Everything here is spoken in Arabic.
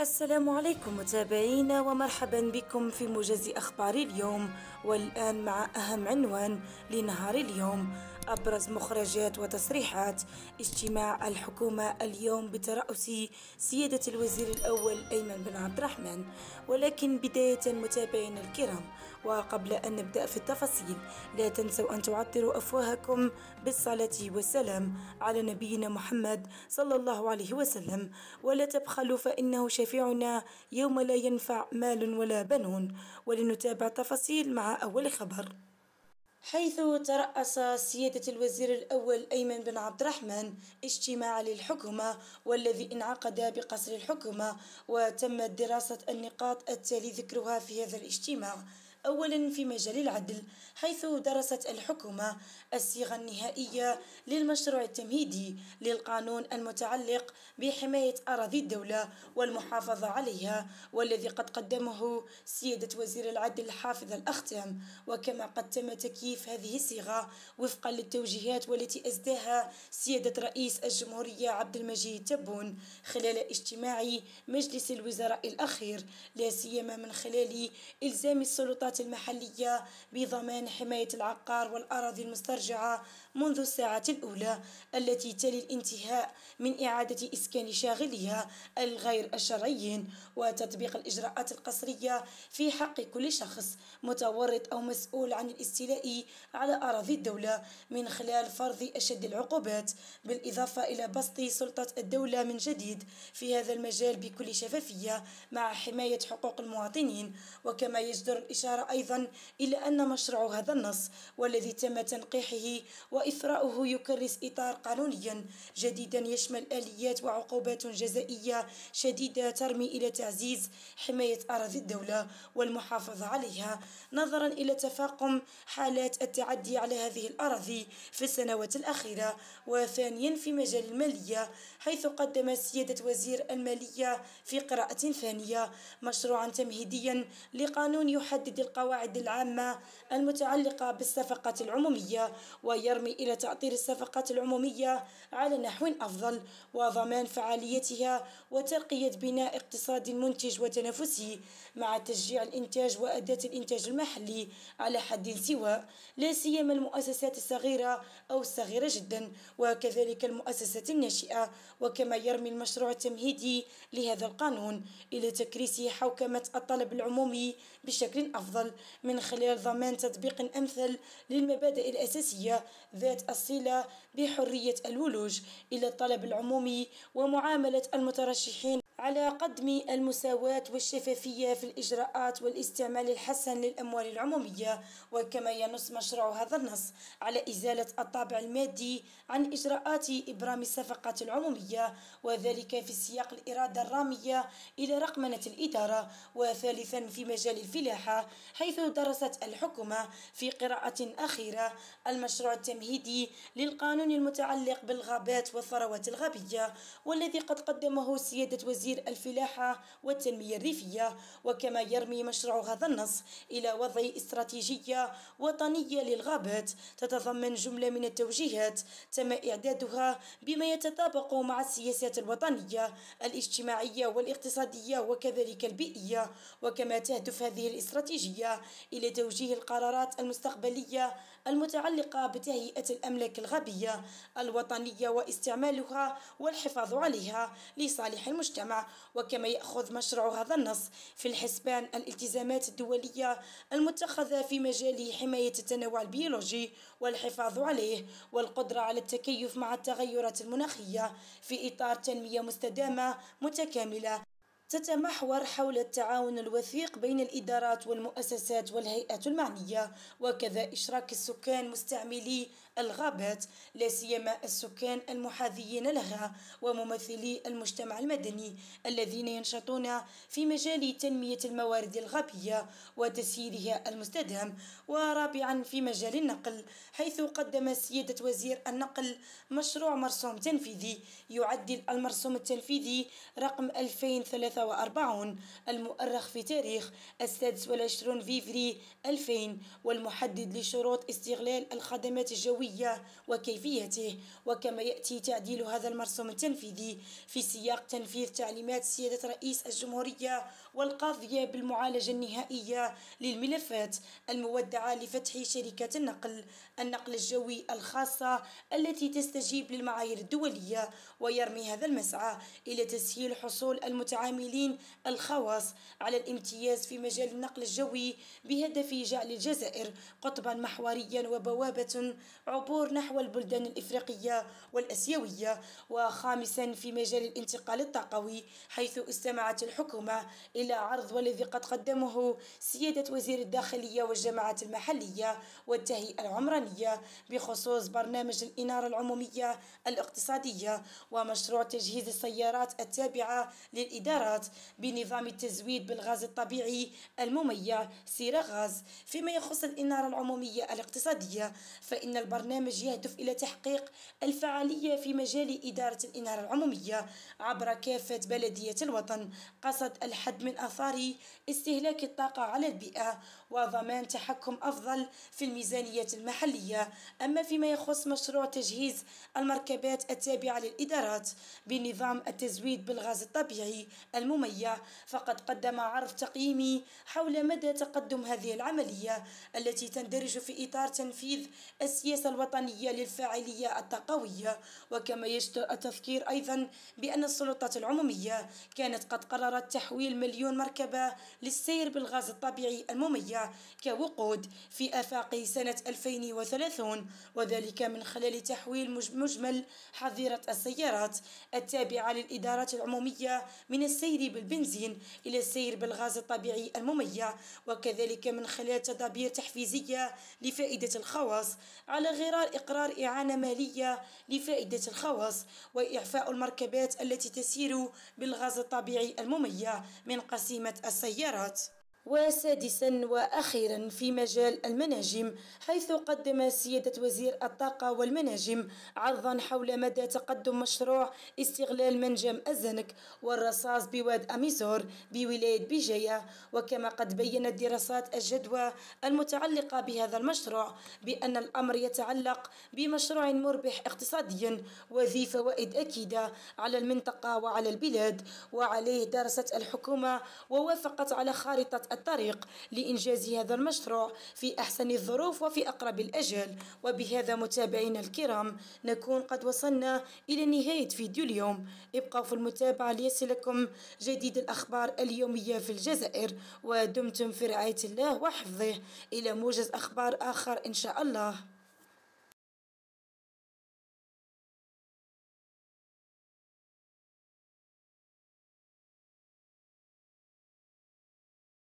السلام عليكم متابعينا ومرحبا بكم في موجز أخبار اليوم والآن مع أهم عنوان لنهار اليوم أبرز مخرجات وتصريحات اجتماع الحكومة اليوم بترأس سيادة الوزير الأول أيمن بن عبد الرحمن ولكن بداية متابعينا الكرام وقبل أن نبدأ في التفاصيل لا تنسوا أن تعطروا أفواهكم بالصلاة والسلام على نبينا محمد صلى الله عليه وسلم ولا تبخلوا فإنه شفيعنا يوم لا ينفع مال ولا بنون ولنتابع تفاصيل مع أول خبر حيث ترأس سيادة الوزير الأول أيمن بن عبد الرحمن اجتماع للحكومة والذي انعقد بقصر الحكومة وتمت دراسة النقاط التالي ذكرها في هذا الاجتماع أولا في مجال العدل حيث درست الحكومة الصيغة النهائية للمشروع التمهيدي للقانون المتعلق بحماية أراضي الدولة والمحافظة عليها والذي قد قدمه سيادة وزير العدل حافظ الأختم وكما قد تم تكييف هذه الصيغة وفقا للتوجيهات والتي أسداها سيادة رئيس الجمهورية عبد المجيد تبون خلال اجتماع مجلس الوزراء الأخير لا سيما من خلال إلزام السلطات السلطات المحلية بضمان حماية العقار والأراضي المسترجعة منذ الساعة الأولى التي تلي الانتهاء من إعادة إسكان شاغلها الغير الشرعيين وتطبيق الإجراءات القصرية في حق كل شخص متورط أو مسؤول عن الاستيلاء على أراضي الدولة من خلال فرض أشد العقوبات بالإضافة إلى بسط سلطة الدولة من جديد في هذا المجال بكل شفافية مع حماية حقوق المواطنين وكما يجدر الإشارة أشار أيضا إلى أن مشروع هذا النص والذي تم تنقيحه وإثراؤه يكرس إطار قانوني جديدا يشمل آليات وعقوبات جزائية شديدة ترمي إلى تعزيز حماية أراضي الدولة والمحافظة عليها نظرا إلى تفاقم حالات التعدي على هذه الأراضي في السنوات الأخيرة وثانيا في مجال المالية حيث قدم سيادة وزير المالية في قراءة ثانية مشروعا تمهيديا لقانون يحدد القواعد العامة المتعلقة بالصفقة العمومية ويرمي إلى تأطير الصفقة العمومية على نحو أفضل وضمان فعاليتها وترقية بناء اقتصاد منتج وتنافسي مع تشجيع الإنتاج وأداة الإنتاج المحلي على حد سواء لا سيما المؤسسات الصغيرة أو الصغيرة جدا وكذلك المؤسسات الناشئة وكما يرمي المشروع التمهيدي لهذا القانون إلى تكريس حوكمة الطلب العمومي بشكل أفضل الأفضل من خلال ضمان تطبيق أمثل للمبادئ الأساسية ذات الصلة بحرية الولوج إلى الطلب العمومي ومعاملة المترشحين على قدم المساواة والشفافية في الإجراءات والاستعمال الحسن للأموال العمومية وكما ينص مشروع هذا النص على إزالة الطابع المادي عن إجراءات إبرام الصفقات العمومية وذلك في سياق الإرادة الرامية إلى رقمنة الإدارة وثالثا في مجال الفلاحة حيث درست الحكومة في قراءة أخيرة المشروع التمهيدي للقانون المتعلق بالغابات والثروات الغابية والذي قد قدمه سيادة وزير الفلاحة والتنمية الريفية وكما يرمي مشروع هذا النص إلى وضع استراتيجية وطنية للغابات تتضمن جملة من التوجيهات تم إعدادها بما يتطابق مع السياسات الوطنية الاجتماعية والاقتصادية وكذلك البيئية وكما تهدف هذه الاستراتيجية الدولية إلى توجيه القرارات المستقبلية المتعلقة بتهيئة الأملاك الغابية الوطنية واستعمالها والحفاظ عليها لصالح المجتمع وكما يأخذ مشروع هذا النص في الحسبان الالتزامات الدولية المتخذة في مجال حماية التنوع البيولوجي والحفاظ عليه والقدرة على التكيف مع التغيرات المناخية في إطار تنمية مستدامة متكاملة تتمحور حول التعاون الوثيق بين الإدارات والمؤسسات والهيئات المعنية وكذا إشراك السكان مستعملي الغابات لا سيما السكان المحاذيين لها وممثلي المجتمع المدني الذين ينشطون في مجال تنمية الموارد الغابية وتسييرها المستدام ورابعا في مجال النقل حيث قدم سيادة وزير النقل مشروع مرسوم تنفيذي يعدل المرسوم التنفيذي رقم 2043 المؤرخ في تاريخ السادس فيفري 2000 والمحدد لشروط استغلال الخدمات الجوية الهوية وكيفيته وكما يأتي تعديل هذا المرسوم التنفيذي في سياق تنفيذ تعليمات سيادة رئيس الجمهورية والقاضية بالمعالجة النهائية للملفات المودعة لفتح شركة النقل النقل الجوي الخاصة التي تستجيب للمعايير الدولية ويرمي هذا المسعى إلى تسهيل حصول المتعاملين الخواص على الامتياز في مجال النقل الجوي بهدف جعل الجزائر قطبا محوريا وبوابة عبور نحو البلدان الإفريقية والأسيوية وخامسا في مجال الانتقال الطاقوي حيث استمعت الحكومة إلى عرض والذي قد قدمه سيادة وزير الداخلية والجماعات المحلية والتهيئة العمرانية بخصوص برنامج الإنارة العمومية الاقتصادية ومشروع تجهيز السيارات التابعة للإدارات بنظام التزويد بالغاز الطبيعي المميه سيرة غاز فيما يخص الإنارة العمومية الاقتصادية فإن البرنامج يهدف إلى تحقيق الفعالية في مجال إدارة الإنارة العمومية عبر كافة بلدية الوطن قصد الحد من من آثار استهلاك الطاقة على البيئة وضمان تحكم أفضل في الميزانية المحلية أما فيما يخص مشروع تجهيز المركبات التابعة للإدارات بنظام التزويد بالغاز الطبيعي المميع فقد قدم عرض تقييمي حول مدى تقدم هذه العملية التي تندرج في إطار تنفيذ السياسة الوطنية للفاعلية الطاقوية وكما يجدر التذكير أيضا بأن السلطات العمومية كانت قد قررت تحويل مليون مليون مركبة للسير بالغاز الطبيعي المميع كوقود في آفاق سنة 2030 وذلك من خلال تحويل مجمل حظيرة السيارات التابعة للإدارات العمومية من السير بالبنزين إلى السير بالغاز الطبيعي المميع وكذلك من خلال تدابير تحفيزية لفائدة الخواص على غرار إقرار إعانة مالية لفائدة الخواص وإعفاء المركبات التي تسير بالغاز الطبيعي المميع من قسيمة السيارات وسادسا واخيرا في مجال المناجم حيث قدم سياده وزير الطاقه والمناجم عرضا حول مدى تقدم مشروع استغلال منجم الزنك والرصاص بواد اميزور بولايه بجايه وكما قد بينت دراسات الجدوى المتعلقه بهذا المشروع بان الامر يتعلق بمشروع مربح اقتصاديا وذي فوائد اكيده على المنطقه وعلى البلاد وعليه درست الحكومه ووافقت على خارطه الطريق لإنجاز هذا المشروع في أحسن الظروف وفي أقرب الأجل وبهذا متابعينا الكرام نكون قد وصلنا إلى نهاية فيديو اليوم ابقوا في المتابعة ليصلكم جديد الأخبار اليومية في الجزائر ودمتم في رعاية الله وحفظه إلى موجز أخبار آخر إن شاء الله